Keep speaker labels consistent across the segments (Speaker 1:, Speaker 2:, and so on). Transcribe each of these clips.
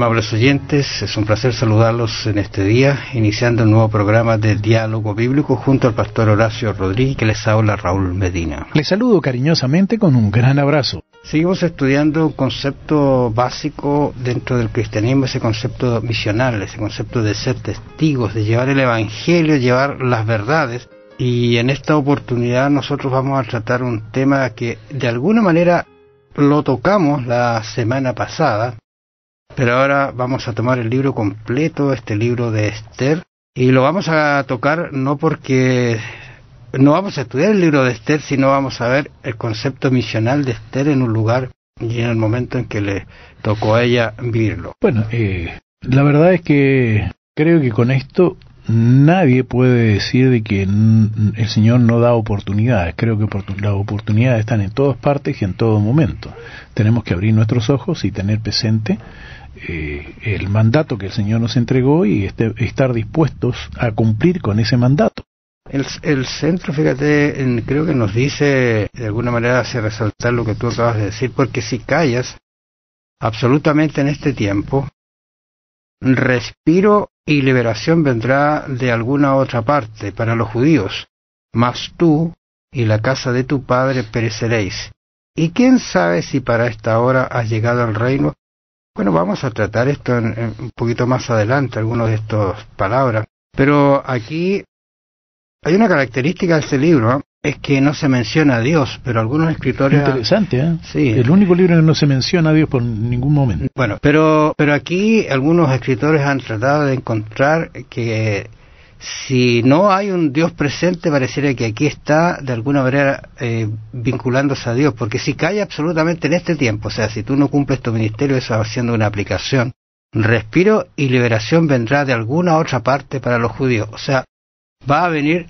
Speaker 1: Amables oyentes, es un placer saludarlos en este día, iniciando un nuevo programa de Diálogo Bíblico junto al pastor Horacio Rodríguez, que les habla Raúl Medina. Les
Speaker 2: saludo cariñosamente con un gran abrazo.
Speaker 1: Seguimos estudiando un concepto básico dentro del cristianismo, ese concepto misional, ese concepto de ser testigos, de llevar el Evangelio, llevar las verdades. Y en esta oportunidad nosotros vamos a tratar un tema que de alguna manera lo tocamos la semana pasada, pero ahora vamos a tomar el libro completo, este libro de Esther, y lo vamos a tocar no porque no vamos a estudiar el libro de Esther, sino vamos a ver el concepto misional de Esther en un lugar y en el momento en que le tocó a ella vivirlo. Bueno, eh,
Speaker 2: la verdad es que creo que con esto nadie puede decir de que el Señor no da oportunidades. Creo que las oportunidades están en todas partes y en todo momento. Tenemos que abrir nuestros ojos y tener presente eh, el mandato que el Señor nos entregó y este, estar dispuestos a cumplir con ese mandato.
Speaker 1: El, centro, fíjate, creo que nos dice, de alguna manera hace resaltar lo que tú acabas de decir, porque si callas absolutamente en este tiempo, respiro y liberación vendrá de alguna otra parte para los judíos, mas tú y la casa de tu padre pereceréis. Y quién sabe si para esta hora has llegado al reino bueno, vamos a tratar esto en, un poquito más adelante, algunas de estas palabras. Pero aquí hay una característica de este libro, es que no se menciona a Dios, pero algunos escritores... Interesante,
Speaker 2: ¿eh? Sí. El único libro en que no se menciona a Dios por ningún momento.
Speaker 1: Bueno, pero, pero aquí algunos escritores han tratado de encontrar que si no hay un Dios presente, pareciera que aquí está de alguna manera eh, vinculándose a Dios, porque si cae absolutamente en este tiempo, o sea, si tú no cumples tu ministerio, eso va siendo una aplicación. Respiro y liberación vendrá de alguna otra parte para los judíos, o sea, va a venir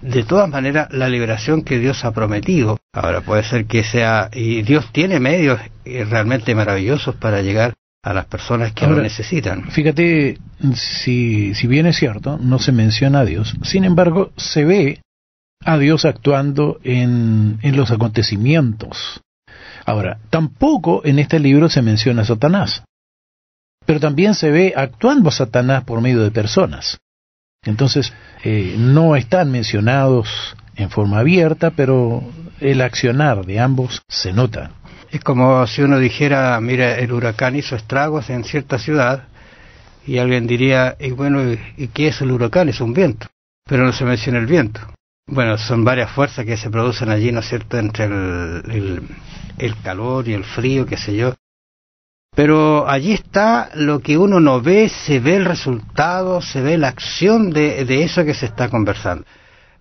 Speaker 1: de todas maneras la liberación que Dios ha prometido. Ahora puede ser que sea, y Dios tiene medios eh, realmente maravillosos para llegar a las personas que lo necesitan.
Speaker 2: Fíjate, si, si bien es cierto, no se menciona a Dios, sin embargo, se ve a Dios actuando en, los acontecimientos. Ahora, tampoco en este libro se menciona a Satanás, pero también se ve actuando a Satanás por medio de personas. Entonces, eh, no están mencionados en forma abierta, pero el
Speaker 1: accionar de ambos se nota. Es como si uno dijera, mira, el huracán hizo estragos en cierta ciudad y alguien diría, y bueno, ¿y qué es el huracán? Es un viento, pero no se menciona el viento. Bueno, son varias fuerzas que se producen allí, ¿no es cierto?, entre el, el, calor y el frío, qué sé yo. Pero allí está lo que uno no ve, se ve el resultado, se ve la acción de eso que se está conversando.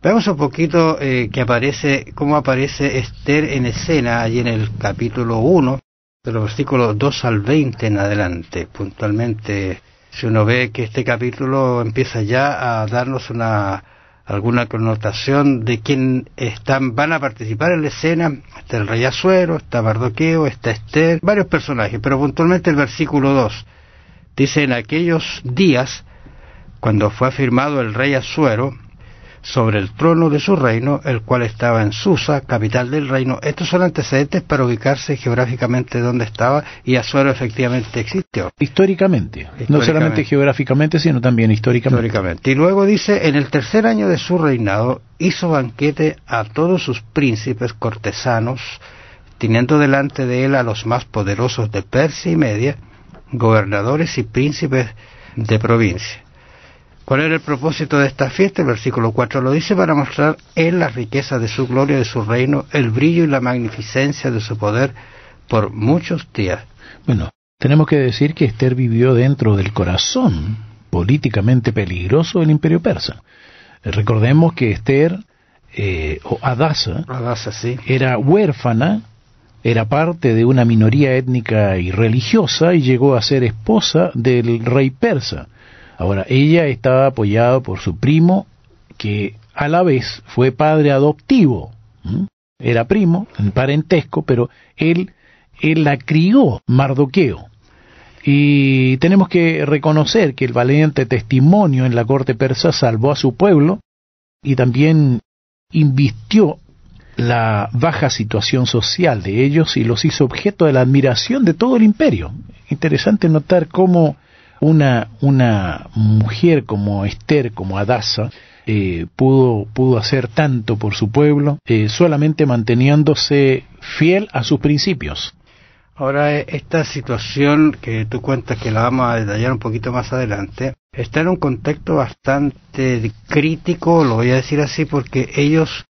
Speaker 1: Veamos un poquito eh, que aparece, cómo aparece Esther en escena allí en el capítulo 1, de los versículos 2 al 20 en adelante. Puntualmente, si uno ve que este capítulo empieza ya a darnos una alguna connotación de quién están, van a participar en la escena. Está el rey Azuero, está Bardoqueo, está Esther, varios personajes, pero puntualmente el versículo 2 dice, en aquellos días, cuando fue afirmado el rey Azuero, sobre el trono de su reino, el cual estaba en Susa, capital del reino. Estos son antecedentes para ubicarse geográficamente donde estaba y Azuero efectivamente existió. Históricamente, no solamente
Speaker 2: geográficamente, sino también históricamente.
Speaker 1: históricamente. Y luego dice, en el tercer año de su reinado hizo banquete a todos sus príncipes cortesanos, teniendo delante de él a los más poderosos de Persia y Media, gobernadores y príncipes de provincia ¿Cuál el propósito de esta fiesta? El versículo 4 lo dice, para mostrar en la riqueza de su gloria, de su reino, el brillo y la magnificencia de su poder por muchos días. Bueno, tenemos que
Speaker 2: decir que Esther vivió dentro del corazón políticamente peligroso del imperio persa. Recordemos que Esther, eh, o Adasa, era huérfana, era parte de una minoría étnica y religiosa y llegó a ser esposa del rey persa. Ahora, ella estaba apoyada por su primo, que a la vez fue padre adoptivo. Era primo, parentesco, pero él, él la crió, Mardoqueo. Y tenemos que reconocer que el valiente testimonio en la corte persa salvó a su pueblo y también invistió la baja situación social de ellos y los hizo objeto de la admiración de todo el imperio. Interesante notar cómo una, una mujer como Esther, como Adasa, eh, pudo, pudo hacer tanto por su pueblo, eh, solamente
Speaker 1: manteniéndose fiel a sus
Speaker 2: principios.
Speaker 1: Ahora, eh, esta situación que tú cuentas, que la vamos a detallar un poquito más adelante, está en un contexto bastante crítico, lo voy a decir así, porque ellos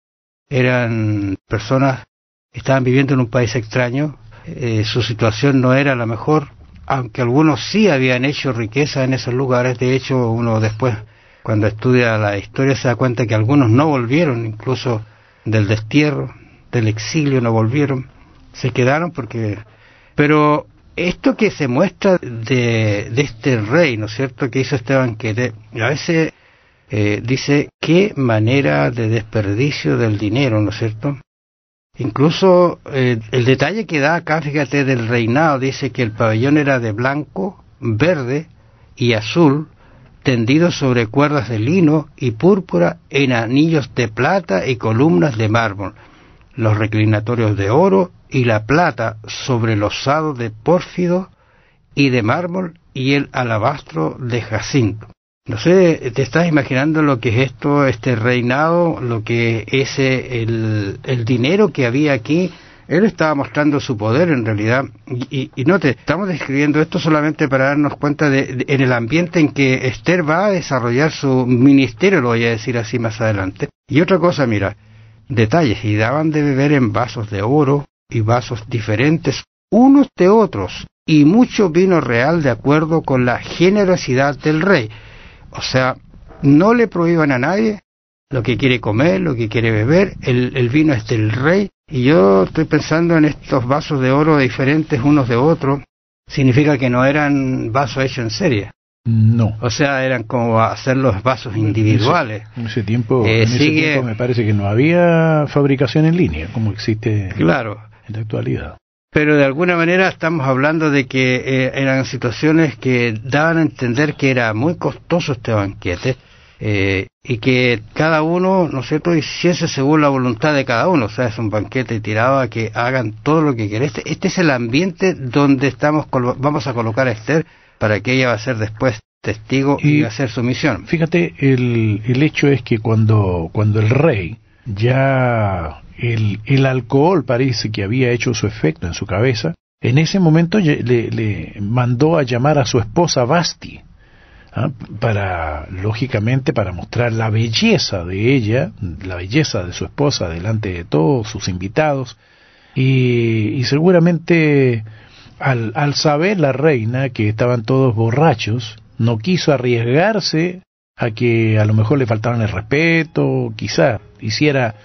Speaker 1: eran personas, estaban viviendo en un país extraño, su situación no era la mejor, aunque algunos sí habían hecho riqueza en esos lugares, de hecho uno después, cuando estudia la historia, se da cuenta que algunos no volvieron, incluso del destierro, del exilio no volvieron, se quedaron porque... Pero esto que se muestra de, de este rey, ¿no es cierto?, que hizo este banquete, a veces eh, dice qué manera de desperdicio del dinero, ¿no es cierto? Incluso eh, el detalle que da acá, fíjate, del reinado, dice que el pabellón era de blanco, verde y azul, tendido sobre cuerdas de lino y púrpura en anillos de plata y columnas de mármol, los reclinatorios de oro y la plata sobre losados de pórfido y de mármol y el alabastro de jacinto. No sé, ¿te estás imaginando lo que es esto, este reinado, lo que es eh, el, el dinero que había aquí? Él estaba mostrando su poder en realidad y, y no te estamos describiendo esto solamente para darnos cuenta en el ambiente en que Esther va a desarrollar su ministerio, lo voy a decir así más adelante. Y otra cosa, mira, detalles, y daban de beber en vasos de oro y vasos diferentes unos de otros, y mucho vino real de acuerdo con la generosidad del rey. O sea, no le prohíban a nadie lo que quiere comer, lo que quiere beber, el, vino es del rey. Y yo estoy pensando en estos vasos de oro diferentes unos de otros. Significa que no eran vasos hechos en serie. No. O sea, eran como hacer los vasos individuales. En
Speaker 2: ese, tiempo, eh, tiempo me parece que no había fabricación en línea como existe claro, en la actualidad
Speaker 1: pero de alguna manera estamos hablando de que eh, eran situaciones que daban a entender que era muy costoso este banquete eh, y que cada uno, ¿no es cierto?, hiciese según la voluntad de cada uno, o sea, es un banquete tirado a que hagan todo lo que querés. Este, este, es el ambiente donde estamos vamos a colocar a Esther para que ella va a ser después testigo y, va a hacer su misión. Fíjate, el,
Speaker 2: el hecho es que cuando, cuando el rey ya el, alcohol parece que había hecho su efecto en su cabeza, en ese momento le, mandó a llamar a su esposa Basti, ¿ah? para, lógicamente, para mostrar la belleza de ella, la belleza de su esposa delante de todos sus invitados, y, seguramente al, al saber la reina que estaban todos borrachos, no quiso arriesgarse a que a lo mejor le faltaban el respeto, quizá hiciera,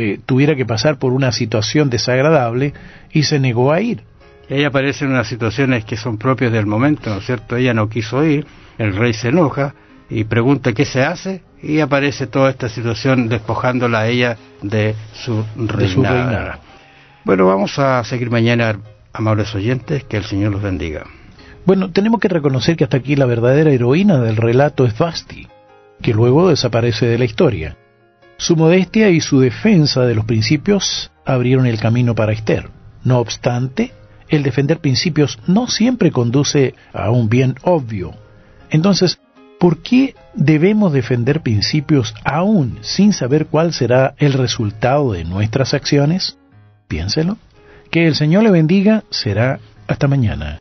Speaker 2: eh, tuviera que pasar por una situación desagradable y se negó a ir.
Speaker 1: Ella aparece en unas situaciones que son propias del momento, ¿no es cierto? Ella no quiso ir, el rey se enoja y pregunta qué se hace y aparece toda esta situación despojándola a ella de su reinada. Bueno, vamos a seguir mañana, amables oyentes, que el Señor los bendiga.
Speaker 2: Bueno, tenemos que reconocer que hasta aquí la verdadera heroína del relato es Basti que luego desaparece de la historia. Su modestia y su defensa de los principios abrieron el camino para Esther. No obstante, el defender principios no siempre conduce a un bien obvio. Entonces, ¿por qué debemos defender principios aún sin saber cuál será el resultado de nuestras acciones? Piénselo. Que el Señor le bendiga será hasta mañana.